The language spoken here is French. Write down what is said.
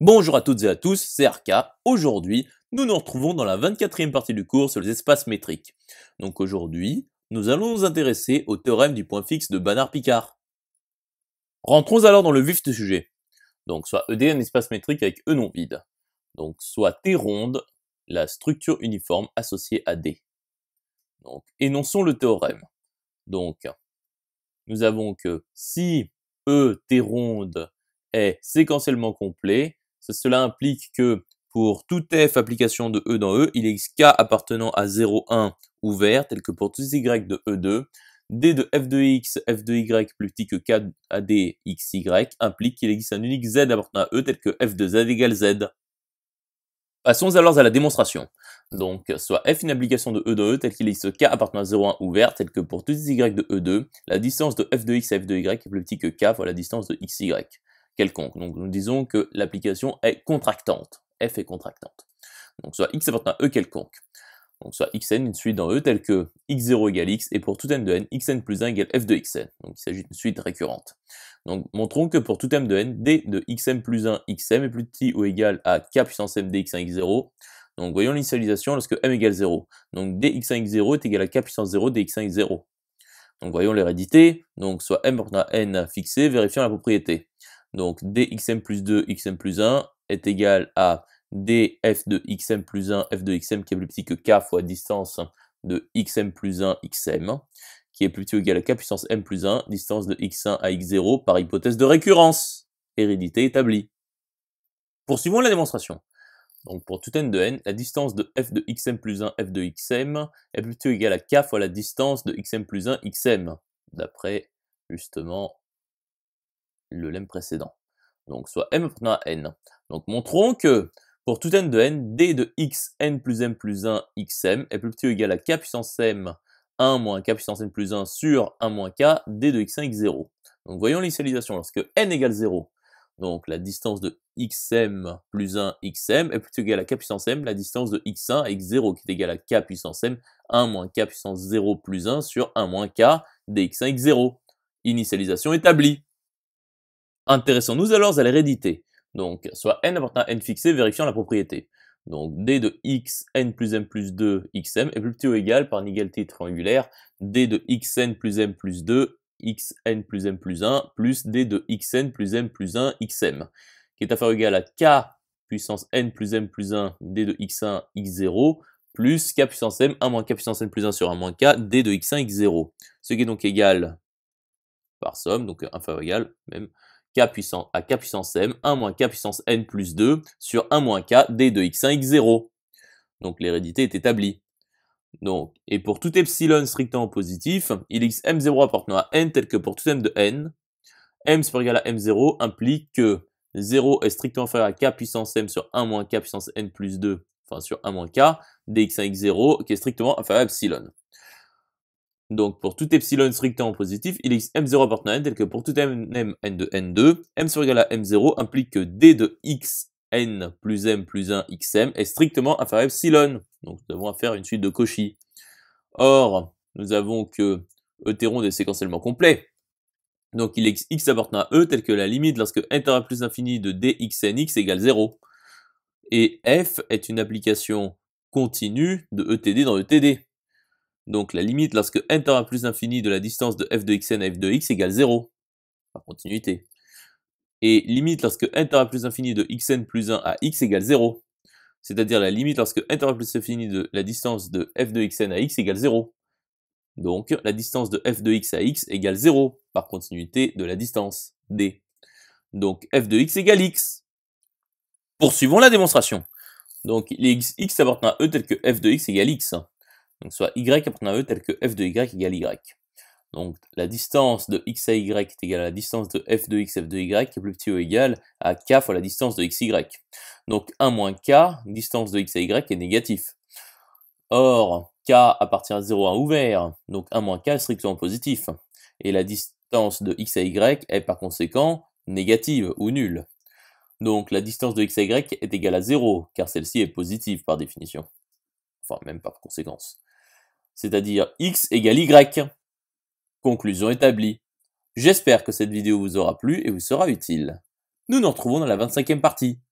Bonjour à toutes et à tous, c'est Arca. Aujourd'hui, nous nous retrouvons dans la 24e partie du cours sur les espaces métriques. Donc aujourd'hui, nous allons nous intéresser au théorème du point fixe de Banard-Picard. Rentrons alors dans le vif du sujet. Donc soit ED un espace métrique avec E non vide. Donc soit T ronde, la structure uniforme associée à D. Donc énonçons le théorème. Donc nous avons que si E T ronde est séquentiellement complet, cela implique que pour toute f application de E dans E, il existe K appartenant à 0, ouvert, tel que pour tous Y de E2. D de F de X, F de Y plus petit que K à D, X, Y implique qu'il existe un unique Z appartenant à E tel que F de Z égale Z. Passons alors à la démonstration. Donc, soit f une application de E dans E tel qu'il existe k appartenant à 0,1 ouvert, tel que pour tous y de E2, la distance de f de x à f de y est plus petit que k fois la distance de xy quelconque. Donc nous disons que l'application est contractante. F est contractante. Donc soit x appartient à E quelconque. Donc soit xn une suite dans E telle que x0 égale x et pour tout m de n, xn plus 1 égale f de xn. Donc il s'agit d'une suite récurrente. Donc montrons que pour tout m de n, d de xm plus 1 xm est plus petit ou égal à k puissance m dx1 x0. Donc voyons l'initialisation lorsque m égale 0. Donc dx1 x0 est égal à k puissance 0 dx1 x0. Donc voyons l'hérédité, donc soit m appartient à n fixé, vérifions la propriété. Donc dxm plus 2, xm plus 1 est égal à df de xm plus 1, f de xm qui est plus petit que k fois distance de xm plus 1, xm, qui est plus petit ou égal à k puissance m plus 1, distance de x1 à x0 par hypothèse de récurrence, hérédité établie. Poursuivons la démonstration. Donc pour tout n de n, la distance de f de xm plus 1, f de xm est plus ou égal à k fois la distance de xm plus 1, xm, d'après justement le lemme précédent. Donc soit m appartenant à n. Donc montrons que pour tout n de n, d de x n plus m plus 1 xm est plus petit ou égal à k puissance m 1 moins k puissance n plus 1 sur 1 moins k d de x1 x0. Donc voyons l'initialisation. Lorsque n égale 0, donc la distance de xm plus 1 xm est plutôt égal à k puissance m, la distance de x1 x0 qui est égale à k puissance m, 1 moins k puissance 0 plus 1 sur 1 moins k dx1 x0. Initialisation établie. Intéressons-nous alors à l'hérédité, Donc, soit n appartient à n fixé vérifiant la propriété. Donc d de x n plus m plus 2 xm est plus petit ou égal par une égalité triangulaire d de xn plus m plus 2 n plus m plus 1 plus d de xn plus m plus 1 xm qui est inférieur ou égal à k puissance n plus m plus 1 d de x1 x0 plus k puissance m 1 moins k puissance n plus 1 sur 1 moins k d de x1 x0 ce qui est donc égal par somme donc inférieur ou égal même k puissance à k puissance m, 1 moins k puissance n plus 2 sur 1 moins k d de x1, x0. Donc l'hérédité est établie. Donc, et pour tout epsilon strictement positif, il x m0 appartenant à n tel que pour tout m de n, m super égal à m0 implique que 0 est strictement inférieur à k puissance m sur 1 moins k puissance n plus 2, enfin sur 1 moins k, dx1, x0 qui est strictement inférieur à epsilon. Donc pour tout epsilon strictement positif, il existe m0 appartenant à n tel que pour tout m, n de n2, m sur égal à m0 implique que d de x n plus m plus 1 xm est strictement inférieur à epsilon. Donc nous devons faire une suite de Cauchy. Or, nous avons que E est séquentiellement complet. Donc il existe x appartenant à E tel que la limite lorsque n tend à plus l'infini de dxnx égale 0. Et f est une application continue de ETD dans ETD. Donc la limite lorsque n tend à plus infini de la distance de f de xn à f de x égale 0, par continuité. Et limite lorsque n tend à plus infini de xn plus 1 à x égale 0, c'est-à-dire la limite lorsque n tend à plus l'infini de la distance de f de xn à x égale 0. Donc la distance de f de x à x égale 0, par continuité de la distance d. Donc f de x égale x. Poursuivons la démonstration. Donc les x, x à e tel que f de x égale x donc soit y appartenant à E tel que f de y égale y. Donc la distance de x à y est égale à la distance de f de x, f de y, est plus petit ou égal à k fois la distance de x, y. Donc 1 moins k, distance de x à y est négatif. Or, k appartient à 0 à ouvert, donc 1 moins k est strictement positif. Et la distance de x à y est par conséquent négative ou nulle. Donc la distance de x à y est égale à 0, car celle-ci est positive par définition. Enfin, même par conséquence c'est-à-dire x égale y. Conclusion établie. J'espère que cette vidéo vous aura plu et vous sera utile. Nous nous retrouvons dans la 25e partie.